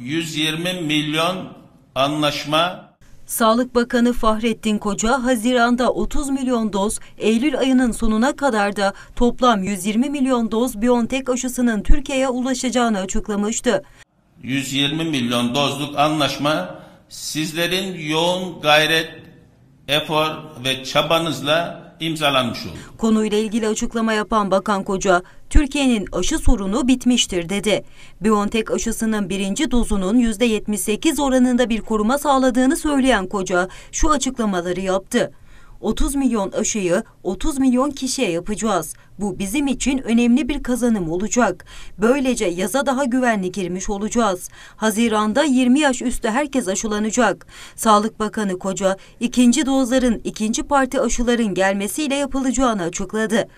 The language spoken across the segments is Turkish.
120 milyon anlaşma Sağlık Bakanı Fahrettin Koca Haziran'da 30 milyon doz, Eylül ayının sonuna kadar da toplam 120 milyon doz BioNTech aşısının Türkiye'ye ulaşacağını açıklamıştı. 120 milyon dozluk anlaşma sizlerin yoğun gayret, efor ve çabanızla imzalanmış oldu. Konuyla ilgili açıklama yapan Bakan Koca, Türkiye'nin aşı sorunu bitmiştir dedi. BioNTech aşısının birinci dozunun %78 oranında bir koruma sağladığını söyleyen Koca şu açıklamaları yaptı. 30 milyon aşıyı 30 milyon kişiye yapacağız. Bu bizim için önemli bir kazanım olacak. Böylece yaza daha güvenli girmiş olacağız. Haziranda 20 yaş üstü herkes aşılanacak. Sağlık Bakanı Koca ikinci dozların ikinci parti aşıların gelmesiyle yapılacağını açıkladı.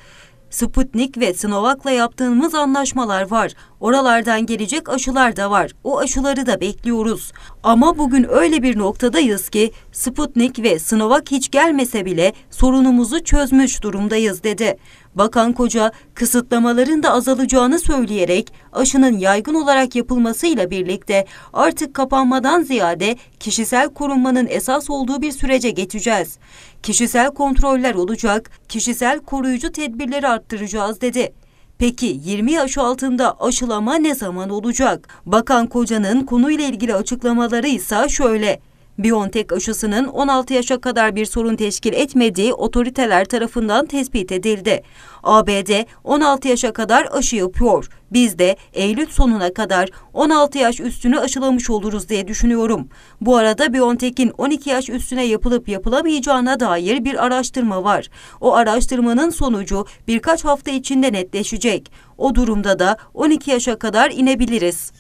Sputnik ve Sinovac'la yaptığımız anlaşmalar var. Oralardan gelecek aşılar da var. O aşıları da bekliyoruz. Ama bugün öyle bir noktadayız ki Sputnik ve Sinovac hiç gelmese bile sorunumuzu çözmüş durumdayız dedi. Bakan Koca kısıtlamaların da azalacağını söyleyerek aşının yaygın olarak yapılmasıyla birlikte artık kapanmadan ziyade kişisel korunmanın esas olduğu bir sürece geçeceğiz. Kişisel kontroller olacak, kişisel koruyucu tedbirleri arttıracağız dedi. Peki 20 yaş altında aşılama ne zaman olacak? Bakan Koca'nın konuyla ilgili açıklamaları ise şöyle. BioNTech aşısının 16 yaşa kadar bir sorun teşkil etmediği otoriteler tarafından tespit edildi. ABD 16 yaşa kadar aşı yapıyor. Biz de Eylül sonuna kadar 16 yaş üstünü aşılamış oluruz diye düşünüyorum. Bu arada BioNTech'in 12 yaş üstüne yapılıp yapılamayacağına dair bir araştırma var. O araştırmanın sonucu birkaç hafta içinde netleşecek. O durumda da 12 yaşa kadar inebiliriz.